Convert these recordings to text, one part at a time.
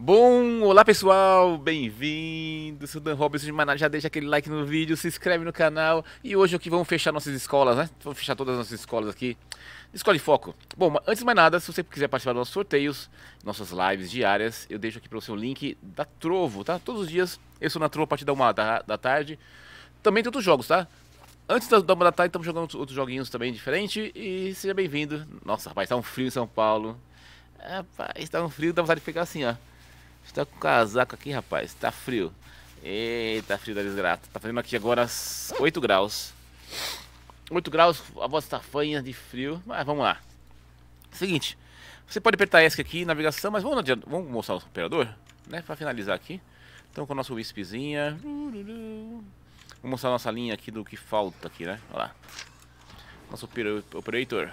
Bom, olá pessoal, bem-vindo. Sou Dan Robson de Maná. Já deixa aquele like no vídeo, se inscreve no canal. E hoje aqui vamos fechar nossas escolas, né? Vamos fechar todas as nossas escolas aqui. Escola de foco. Bom, antes de mais nada, se você quiser participar dos nossos sorteios, nossas lives diárias, eu deixo aqui para você o link da Trovo, tá? Todos os dias eu sou na Trovo a partir da 1 da, da tarde. Também tem outros jogos, tá? Antes da, da 1 da tarde, estamos jogando outros joguinhos também diferentes. E seja bem-vindo. Nossa, rapaz, tá um frio em São Paulo. Rapaz, tá um frio, dá vontade de ficar assim, ó. Você tá com casaco aqui, rapaz. Tá frio. Eita, frio da desgraça. Tá fazendo aqui agora 8 graus. 8 graus, a voz tá fanha de frio. Mas vamos lá. Seguinte. Você pode apertar ESC aqui, navegação, mas vamos, vamos mostrar o operador, né? Pra finalizar aqui. Então com o nosso Wispzinha. Vamos mostrar a nossa linha aqui do que falta aqui, né? Olha lá. Nosso operator.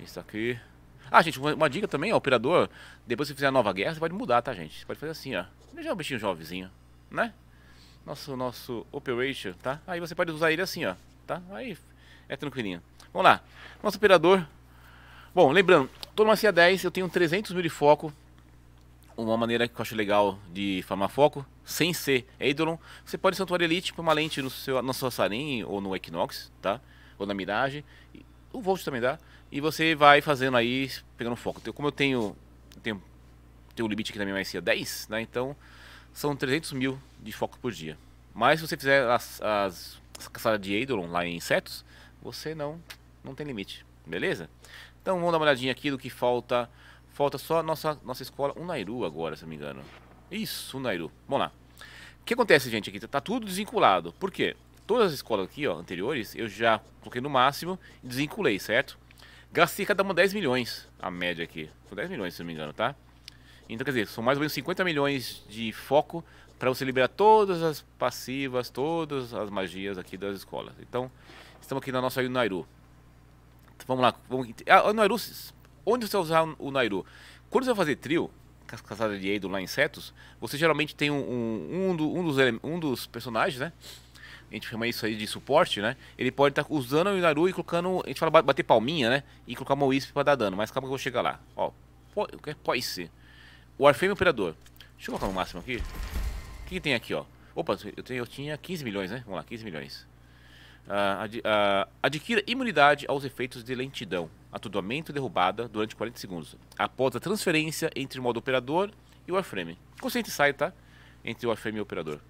Isso aqui. Ah, gente, uma, dica também, ó, operador, depois que fizer a nova guerra, você pode mudar, tá, gente? Você pode fazer assim, ó. Deixa o bichinho jovenzinho, né? Nosso, nosso operation, tá? Aí você pode usar ele assim, ó, tá? Aí é tranquilinho. Vamos lá. Nosso operador... Bom, lembrando, tô numa CIA 10, eu tenho 300 mil de foco. Uma maneira que eu acho legal de farmar foco, sem ser Eidolon, você pode santuar Elite para uma lente no seu, na sua Sarin ou no Equinox, tá? Ou na Mirage, o Volt também dá. E você vai fazendo aí, pegando foco. Então, como eu tenho, eu tenho, um limite aqui na minha MSI 10, é né? Então são 300 mil de foco por dia. Mas se você fizer as, as, as caçadas de Eidolon lá em insetos, você não, não tem limite, beleza? Então vamos dar uma olhadinha aqui do que falta. Falta só a nossa, nossa escola Nairu agora, se não me engano. Isso, Nairu. Vamos lá. O que acontece, gente, aqui? Tá, tá tudo desvinculado. Por quê? todas as escolas aqui, ó, anteriores, eu já coloquei no máximo e desvinculei, certo? Gastei cada uma 10 milhões, a média aqui. São 10 milhões, se não me engano, tá? Então, quer dizer, são mais ou menos 50 milhões de foco para você liberar todas as passivas, todas as magias aqui das escolas. Então, estamos aqui na nossa Nairu. Então, vamos lá. Vamos... Ah, o Nairu, onde você usar o Nairu? Quando você vai fazer trio, caçada de Eido lá insetos, você geralmente tem um, um, um, do, um, dos, um dos personagens, né? a gente chama isso aí de suporte, né? Ele pode estar tá usando o Inaru e colocando, a gente fala bater palminha, né? E colocar uma Wisp para dar dano, mas calma que eu vou chegar lá. Ó, pode, é? pode ser. Warframe Operador. Deixa eu colocar no máximo aqui. O que, que tem aqui, ó? Opa, eu, tenho, eu tinha 15 milhões, né? Vamos lá, 15 milhões. Uh, ah, ad, uh, ah, adquira imunidade aos efeitos de lentidão, atordoamento e derrubada durante 40 segundos, após a transferência entre o modo operador e o Warframe. Consciente sai, tá? Entre o Warframe e o operador.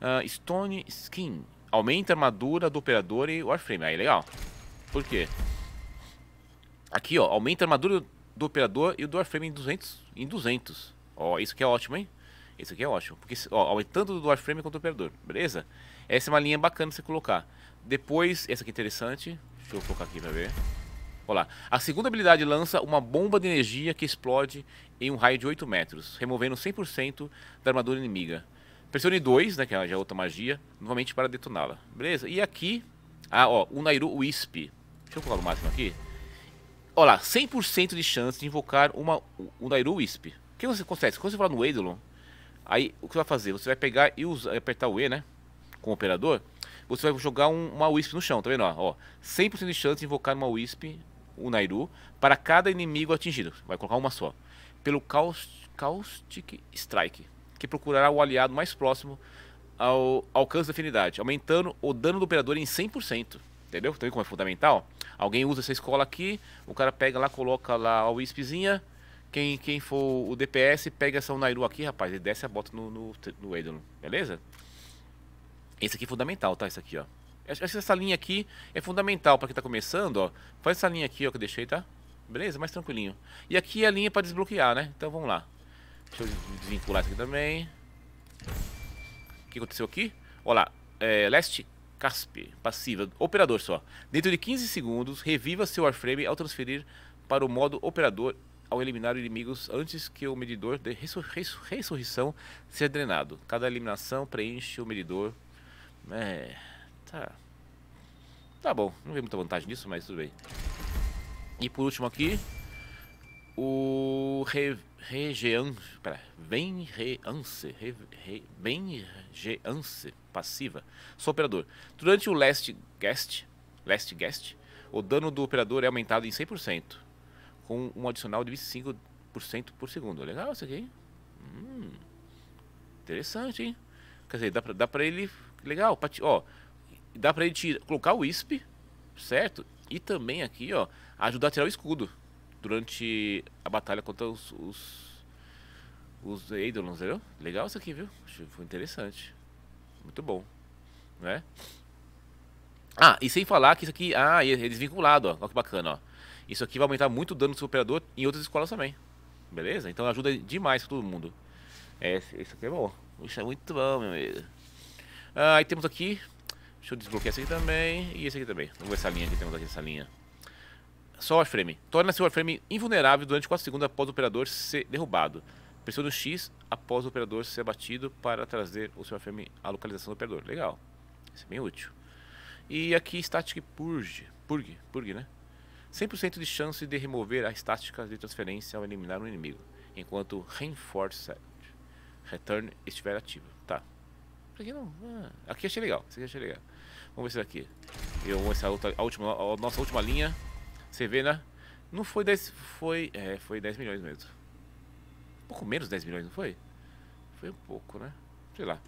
Uh, Stone Skin. Aumenta a armadura do operador e Warframe. Aí, legal. Por quê? Aqui, ó. Aumenta a armadura do operador e o do Warframe em 200. Em 200. Ó, isso que é ótimo, hein? Isso aqui é ótimo. Porque, ó, aumentando do Warframe quanto o operador. Beleza? Essa é uma linha bacana você colocar. Depois, essa aqui é interessante. Deixa eu colocar aqui pra ver. Olha lá. A segunda habilidade lança uma bomba de energia que explode em um raio de 8 metros, removendo 100% da armadura inimiga. Pressione 2, né, que é a outra magia, novamente para detoná-la. Beleza? E aqui, ah, ó, o Nairu Wisp. Deixa eu colocar o máximo aqui. Olha lá, 100% de chance de invocar uma, o Nairu Wisp. O que você acontece? Quando você vai no Eidolon, aí o que você vai fazer? Você vai pegar e usar, apertar o E, né? Com o operador. Você vai jogar um, uma Wisp no chão, tá vendo? Ó, 100% de chance de invocar uma Wisp, o um Nairu, para cada inimigo atingido. Vai colocar uma só. Pelo Caustic Strike que procurará o aliado mais próximo ao alcance da afinidade, aumentando o dano do operador em 100%. Entendeu? Então, como é fundamental? Alguém usa essa escola aqui, o cara pega lá, coloca lá a Wispzinha. Quem, quem for o DPS, pega essa Unairu aqui, rapaz, e desce a bota no, no, no beleza? Esse aqui é fundamental, tá? Esse aqui, ó. Essa linha aqui é fundamental para quem tá começando, ó. Faz essa linha aqui, ó, que eu deixei, tá? Beleza? Mais tranquilinho. E aqui é a linha para desbloquear, né? Então vamos lá. Deixa eu desvincular isso aqui também. O que aconteceu aqui? Olha lá, é, leste Casp, passiva, operador só. Dentro de 15 segundos, reviva seu Warframe ao transferir para o modo operador ao eliminar inimigos antes que o medidor de ressur ressur ressurreição seja drenado. Cada eliminação preenche o medidor. É, tá. Tá bom, não vi muita vantagem nisso, mas tudo bem. E por último aqui, o Re, Regean, pera, Ben Reance, Re, Re, Ben Reance, passiva, operador Durante o last guest, last guest, o dano do operador é aumentado em 100%, com um adicional de 25% por segundo. Legal isso aqui, hum, interessante, hein? Quer dizer, dá pra, dá pra ele, legal, ó, dá pra ele tirar, colocar o Wisp, certo? E também aqui, ó, ajudar a tirar o escudo durante a batalha contra os, os, os Eidolons, entendeu? Legal isso aqui, viu? Foi interessante. Muito bom, né? Ah, e sem falar que isso aqui... Ah, é desvinculado, ó. Olha que bacana, ó. Isso aqui vai aumentar muito o dano do seu operador em outras escolas também. Beleza? Então ajuda demais todo mundo. É, isso aqui é bom. Isso é muito bom, meu amigo. Ah, e temos aqui... Deixa eu desbloquear esse aqui também. E esse aqui também. Vamos ver essa linha que temos aqui, essa linha só Warframe. Torna-se o invulnerável durante 4 segundos após o operador ser derrubado. Pressione X após o operador ser abatido para trazer o seu Warframe à localização do operador. Legal. Isso é bem útil. E aqui Static Purge. Purge, purge né? 100% de chance de remover a estática de transferência ao eliminar um inimigo, enquanto Reinforce Return estiver ativo. Tá. Ah, aqui não. aqui achei legal. Aqui achei legal. Vamos ver se daqui. Eu vou essa a, última, a nossa última linha. Você vê, né? Não foi 10. Foi. É, foi 10 milhões mesmo. Um pouco menos 10 milhões, não foi? Foi um pouco, né? Sei lá.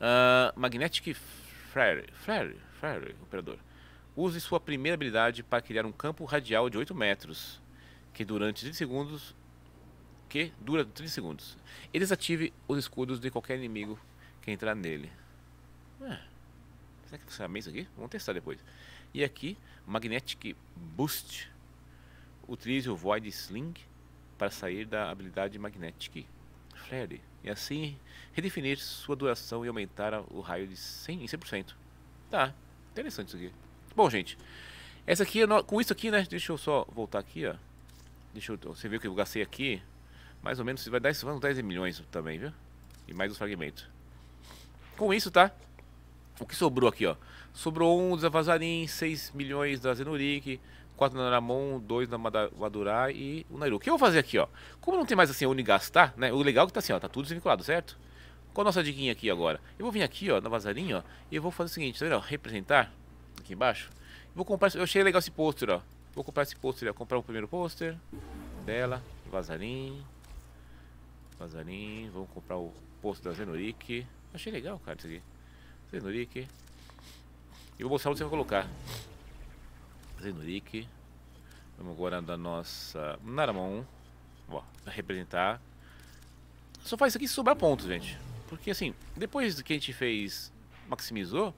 Uh, Magnetic Flare. Flare. Flare, operador. Use sua primeira habilidade para criar um campo radial de 8 metros. Que durante 30 segundos. Que dura 30 segundos. E desative os escudos de qualquer inimigo que entrar nele. É essa mesa aqui? Vamos testar depois. E aqui, Magnetic Boost. Utilize o Void Sling para sair da habilidade Magnetic Flare. E assim redefinir sua duração e aumentar o raio de 100, em 100%. Tá, interessante isso aqui. Bom, gente. Essa aqui, com isso aqui, né? Deixa eu só voltar aqui, ó. Deixa eu, você viu que eu gastei aqui. Mais ou menos vai dar uns 10 milhões também, viu? E mais os fragmentos. Com isso, tá? O que sobrou aqui, ó? Sobrou um dos Vazarin, 6 milhões da Zenurik, 4 na Naramon, 2 na Madurai e o Nairu. O que eu vou fazer aqui, ó? Como não tem mais assim onde gastar, né? O legal é que tá assim, ó, tá tudo desvinculado, certo? Qual a nossa diquinha aqui agora? Eu vou vir aqui, ó, na Vazarin, ó, e eu vou fazer o seguinte, tá vendo? Ó, representar, aqui embaixo. Vou comprar, eu achei legal esse pôster, ó. Vou comprar esse pôster, ó. Comprar o primeiro pôster dela, Vazarin. Vazarim, vamos comprar o pôster da Zenurik. Achei legal, cara, isso aqui. Zenurik. E vou mostrar onde você vai colocar. Zenurik. Vamos agora da nossa Naramon. Ó, representar. Só faz isso aqui se sobrar pontos, gente. Porque assim, depois que a gente fez, maximizou,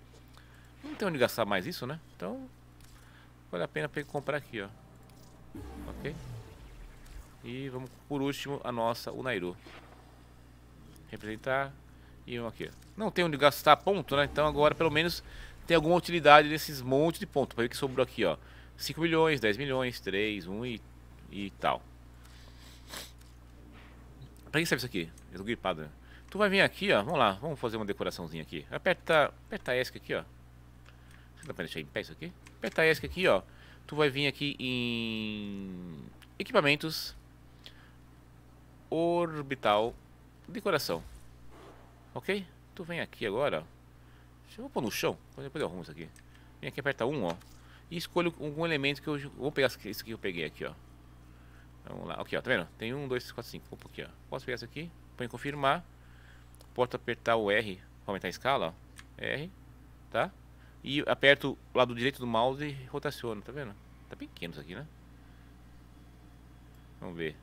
não tem onde gastar mais isso, né? Então, vale a pena comprar aqui, ó. Ok? E vamos por último a nossa Unairu. Representar. E um aqui. Não tem onde gastar ponto, né? Então agora pelo menos tem alguma utilidade desses montes de ponto. Para ver que sobrou aqui, ó. 5 milhões, 10 milhões, 3, 1 e, e tal. Pra que serve isso aqui? Eu tô gripado. Né? Tu vai vir aqui, ó. Vamos lá. Vamos fazer uma decoraçãozinha aqui. Aperta, aperta ESC aqui, ó. Dá pra deixar em pé isso aqui? Aperta ESC aqui, ó. Tu vai vir aqui em... Equipamentos. Orbital. Decoração. Ok? Tu vem aqui agora. Deixa eu pôr no chão. Depois eu arrumo isso aqui. Vem aqui, aperta 1, ó. E escolho algum elemento que eu... Vou pegar isso que eu peguei aqui, ó. Vamos lá. Aqui, ó. Tá vendo? Tem 1, 2, 3, 4, 5. Opa, aqui, ó. Posso pegar isso aqui? Põe em confirmar. Posso apertar o R pra aumentar a escala, ó. R. Tá? E aperto o lado direito do mouse e rotaciono. Tá vendo? Tá pequeno isso aqui, né? Vamos ver.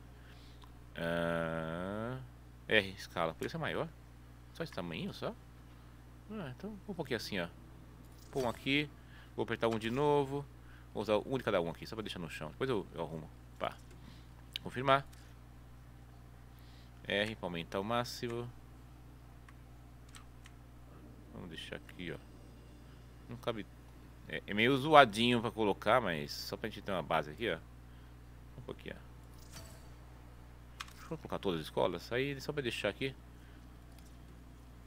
Uh, R, escala. Por isso é maior. Só esse tamanho só? Ah, então um pouquinho assim, ó. Põe um aqui, vou apertar um de novo. Vou usar um de cada um aqui, só pra deixar no chão. Depois eu, eu arrumo. Pá. Confirmar. R pra aumentar o máximo. Vamos deixar aqui, ó. Não cabe... É, é meio zoadinho pra colocar, mas só pra gente ter uma base aqui, ó. Um pouquinho, ó. Deixa eu colocar todas as escolas. Aí só pra deixar aqui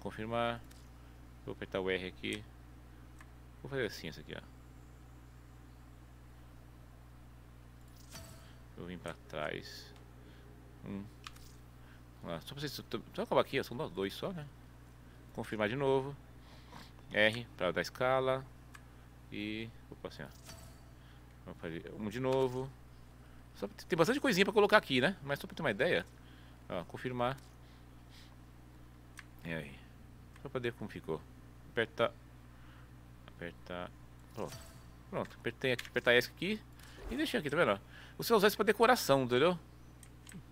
confirmar. Vou apertar o R aqui. Vou fazer assim isso aqui, ó. vou vir pra trás. Um. Só pra vocês. Só acabar aqui, São dois só, né? Confirmar de novo. R pra dar escala. E. Opa, assim, ó. Vou fazer um de novo. Só pra, tem bastante coisinha pra colocar aqui, né? Mas só pra ter uma ideia. Ó, confirmar. E aí? Só pra ver como ficou. Apertar. Apertar. Pronto. Pronto. Apertei aqui, apertar ESC aqui. E deixei aqui, tá vendo? Você vai usar isso pra decoração, entendeu?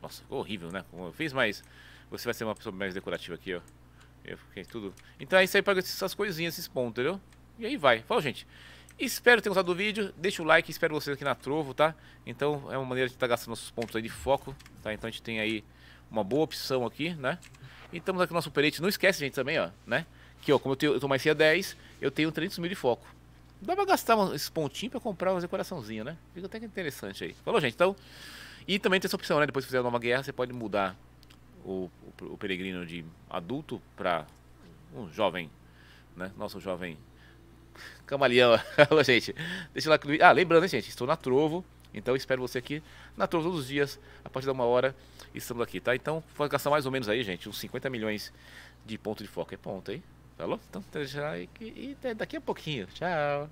Nossa, ficou horrível, né? Como eu fiz, mas você vai ser uma pessoa mais decorativa aqui, ó. Eu fiquei tudo. Então é isso aí para essas coisinhas, esses pontos, entendeu? E aí vai. fala gente. Espero ter gostado do vídeo. Deixa o like, espero vocês aqui na Trovo, tá? Então é uma maneira de estar tá gastando nossos pontos aí de foco, tá? Então a gente tem aí uma boa opção aqui, né? E estamos aqui no nosso operate. Não esquece, gente, também, ó, né? Que, ó, como eu, tenho, eu tô mais ceia 10, eu tenho 300 mil de foco. Dá pra gastar esses pontinhos pra comprar uma decoraçãozinha né? Fica até que interessante aí. Falou, gente? Então... E também tem essa opção, né? Depois que fizer a nova guerra, você pode mudar o, o, o peregrino de adulto pra um jovem, né? Nosso jovem camaleão. Falou, gente. Deixa eu lá. Ah, lembrando, né, gente? Estou na Trovo. Então espero você aqui na todos os dias, a partir de uma hora, estamos aqui, tá? Então, vai gastar mais ou menos aí, gente, uns 50 milhões de ponto de foco. É ponto, hein? Falou? Tá então, e, e daqui a pouquinho. Tchau.